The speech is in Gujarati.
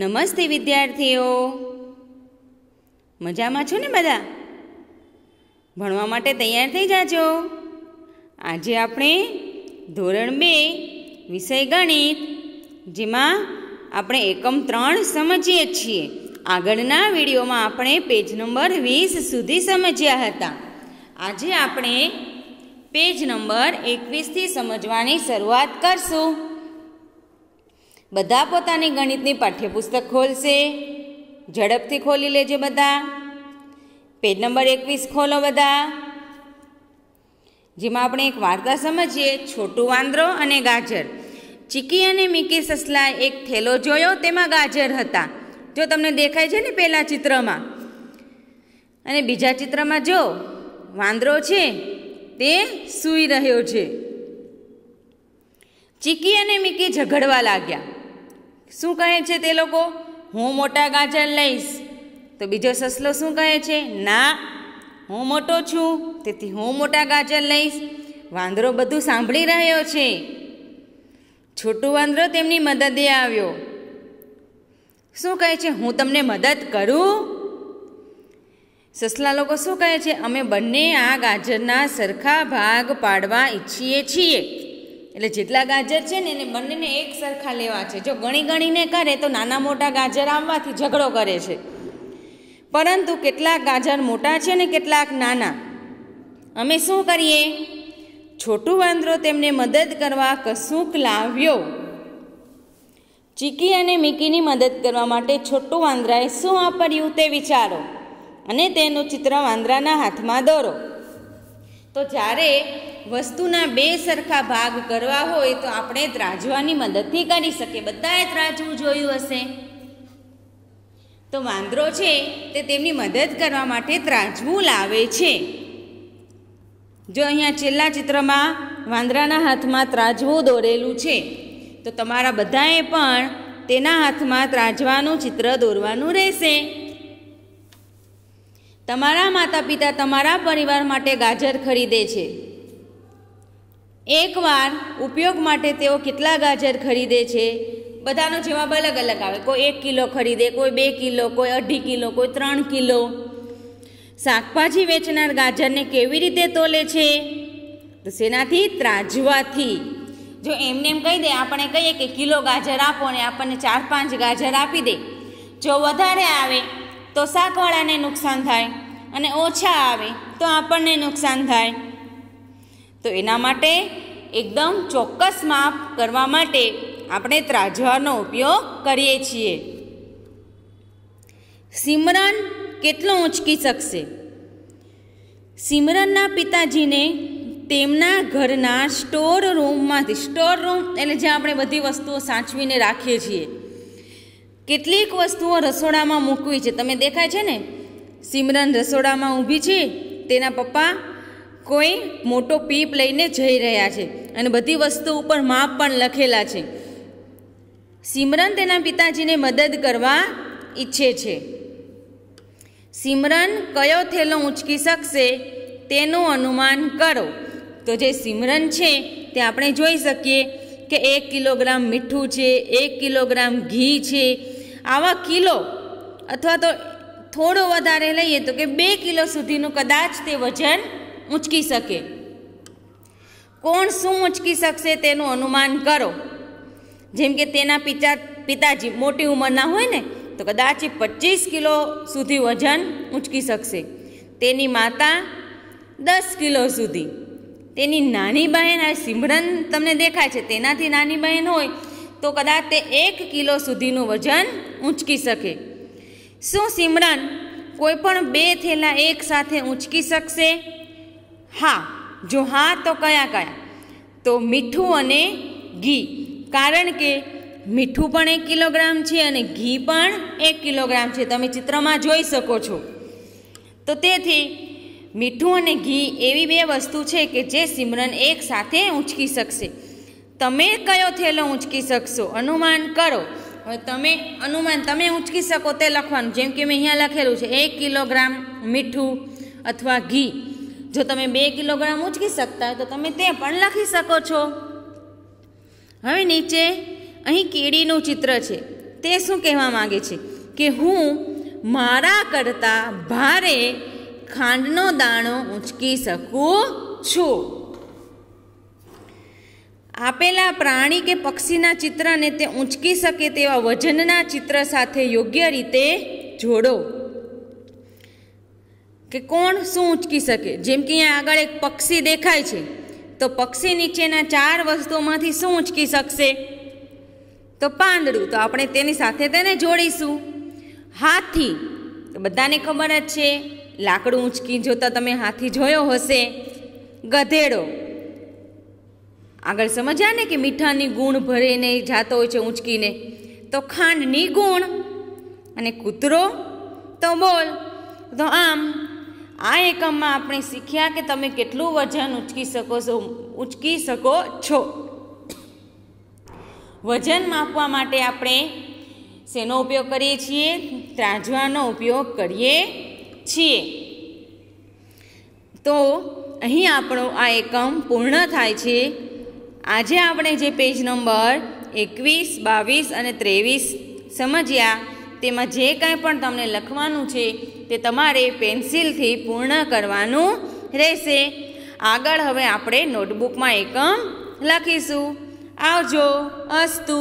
નમસ્તે વિદ્યાર્થીઓ મજામાં છો ને બધા ભણવા માટે તૈયાર થઈ જાજો આજે આપણે ધોરણ બે વિષય ગણિત જેમાં આપણે એકમ ત્રણ સમજીએ છીએ આગળના વિડીયોમાં આપણે પેજ નંબર વીસ સુધી સમજ્યા હતા આજે આપણે પેજ નંબર એકવીસથી સમજવાની શરૂઆત કરશું બધા પોતાની ગણિતની પાઠ્યપુસ્તક ખોલશે ઝડપથી ખોલી લેજે બધા પેજ નંબર એકવીસ ખોલો બધા જેમાં આપણે એક વાર્તા સમજીએ છોટું વાંદરો અને ગાજર ચીકી અને મીકી સસલાએ એક થેલો જોયો તેમાં ગાજર હતા જો તમને દેખાય છે ને પહેલાં ચિત્રમાં અને બીજા ચિત્રમાં જો વાંદરો છે તે સૂઈ રહ્યો છે ચીકી અને મીકી ઝઘડવા લાગ્યા શું કહે છે તે લોકો હું મોટા ગાજર લઈશ તો બીજો સસલો શું કહે છે ના હું મોટો છું તેથી હું મોટા ગાજર લઈશ વાંદરો બધું સાંભળી રહ્યો છે છોટું વાંદરો તેમની મદદે આવ્યો શું કહે છે હું તમને મદદ કરું સસલા લોકો શું કહે છે અમે બંને આ ગાજરના સરખા ભાગ પાડવા ઈચ્છીએ છીએ એટલે જેટલા ગાજર છે ને એને બંનેને એક સરખા લેવા છે જો ગણી ગણીને કરે તો નાના મોટા ગાજર આવવાથી ઝઘડો કરે છે પરંતુ કેટલાક ગાજર મોટા છે ને કેટલાક નાના અમે શું કરીએ છોટું વાંદરો તેમને મદદ કરવા કશુંક લાવ્યો ચીકી અને મીકીની મદદ કરવા માટે છોટું વાંદરાએ શું વાપર્યું તે વિચારો અને તેનું ચિત્ર વાંદરાના હાથમાં દોરો તો જ્યારે વસ્તુના બે સરખા ભાગ કરવા હોય તો આપણે ત્રાજવાની મદદથી કરી શકીએ બધાએ ત્રાજવું જોયું હશે તો વાંદરો છે તે તેમની મદદ કરવા માટે ત્રાજવું લાવે છે જો અહીંયા છેલ્લા ચિત્રમાં વાંદરાના હાથમાં ત્રાજવું દોરેલું છે તો તમારા બધાએ પણ તેના હાથમાં ત્રાજવાનું ચિત્ર દોરવાનું રહેશે તમારા માતા પિતા તમારા પરિવાર માટે ગાજર ખરીદે છે એકવાર ઉપયોગ માટે તેઓ કેટલા ગાજર ખરીદે છે બધાનો જવાબ અલગ અલગ આવે કોઈ એક કિલો ખરીદે કોઈ બે કિલો કોઈ અઢી કિલો કોઈ ત્રણ કિલો શાકભાજી વેચનાર ગાજરને કેવી રીતે તોલે છે તો શેનાથી ત્રાજવાથી જો એમને એમ કહી દે આપણે કહીએ કે કિલો ગાજર આપો ને આપણને ચાર પાંચ ગાજર આપી દે જો વધારે આવે તો શાકવાળાને નુકસાન થાય અને ઓછા આવે તો આપણને નુકસાન થાય તો એના માટે એકદમ ચોક્કસ માપ કરવા માટે આપણે ત્રાજવાનો ઉપયોગ કરીએ છીએ સિમરન કેટલું ઊંચકી શકશે સિમરનના પિતાજીને તેમના ઘરના સ્ટોર રૂમમાંથી સ્ટોર રૂમ એટલે જ્યાં આપણે બધી વસ્તુઓ સાચવીને રાખીએ છીએ કેટલીક વસ્તુઓ રસોડામાં મૂકવી છે તમે દેખાય છે ને સિમરન રસોડામાં ઊભી છે તેના પપ્પા કોઈ મોટો પીપ લઈને જઈ રહ્યા છે અને બધી વસ્તુ ઉપર માપ પણ લખેલા છે સિમરન તેના પિતાજીને મદદ કરવા ઈચ્છે છે સિમરન કયો થેલો ઊંચકી શકશે તેનું અનુમાન કરો તો જે સિમરન છે તે આપણે જોઈ શકીએ કે એક કિલોગ્રામ મીઠું છે એક કિલોગ્રામ ઘી છે આવા કિલો અથવા તો થોડો વધારે લઈએ તો કે બે કિલો સુધીનું કદાચ તે વજન ઊંચકી શકે કોણ શું ઊંચકી શકશે તેનું અનુમાન કરો જેમ કે તેના પિતા પિતાજી મોટી ઉંમરના હોય ને તો કદાચ એ પચીસ કિલો સુધી વજન ઉંચકી શકશે તેની માતા દસ કિલો સુધી તેની નાની બહેન આ સિમરન તમને દેખાય છે તેનાથી નાની બહેન હોય તો કદાચ તે એક કિલો સુધીનું વજન ઊંચકી શકે શું સિમરન કોઈ પણ બે થેલા એક સાથે ઊંચકી શકશે હા જો હા તો કયા કયા તો મીઠું અને ઘી કારણ કે મીઠું પણ એક કિલોગ્રામ છે અને ઘી પણ એક કિલોગ્રામ છે તમે ચિત્રમાં જોઈ શકો છો તો તેથી મીઠું અને ઘી એવી બે વસ્તુ છે કે જે સિમરન એક સાથે ઊંચકી શકશે તમે કયો થેલો ઊંચકી શકશો અનુમાન કરો હવે તમે અનુમાન તમે ઊંચકી શકો તે લખવાનું જેમ કે મેં અહીંયા લખેલું છે એક કિલોગ્રામ મીઠું અથવા ઘી જો તમે બે કિલોગ્રામ ઊંચકી શકતા હોય તો તમે તે પણ લખી શકો છો હવે નીચે અહીં કીડીનું ચિત્ર છે તે શું કહેવા માગે છે કે હું મારા કરતાં ભારે ખાંડનો દાણો ઊંચકી શકું છું આપેલા પ્રાણી કે પક્ષીના ચિત્રને તે ઊંચકી શકે તેવા વજનના ચિત્ર સાથે યોગ્ય રીતે જોડો કે કોણ શું ઊંચકી શકે જેમ કે અહીંયા આગળ એક પક્ષી દેખાય છે તો પક્ષી નીચેના ચાર વસ્તુઓમાંથી શું ઊંચકી શકશે તો પાંદડું તો આપણે તેની સાથે તેને જોડીશું હાથી તો બધાને ખબર જ છે લાકડું ઊંચકી જોતાં તમે હાથી જોયો હશે ગધેડો આગળ સમજ્યા ને કે મીઠાની ગુણ ભરીને જાતો હોય છે ઊંચકીને તો ખાંડની ગુણ અને કૂતરો તો બોલ તો આમ આ એકમમાં આપણે શીખ્યા કે તમે કેટલું વજન ઉચકી શકો છો ઉચકી શકો છો વજન માપવા માટે આપણે શેનો ઉપયોગ કરીએ છીએ ત્રાજવાનો ઉપયોગ કરીએ છીએ તો અહીં આપણો આ એકમ પૂર્ણ થાય છે આજે આપણે જે પેજ નંબર એકવીસ બાવીસ અને ત્રેવીસ સમજ્યા તેમાં જે કાંઈ પણ તમને લખવાનું છે તે તમારે પેન્સિલથી પૂર્ણ કરવાનું રહેશે આગળ હવે આપણે નોટબુકમાં એકમ લખીશું આવજો અસ્તુ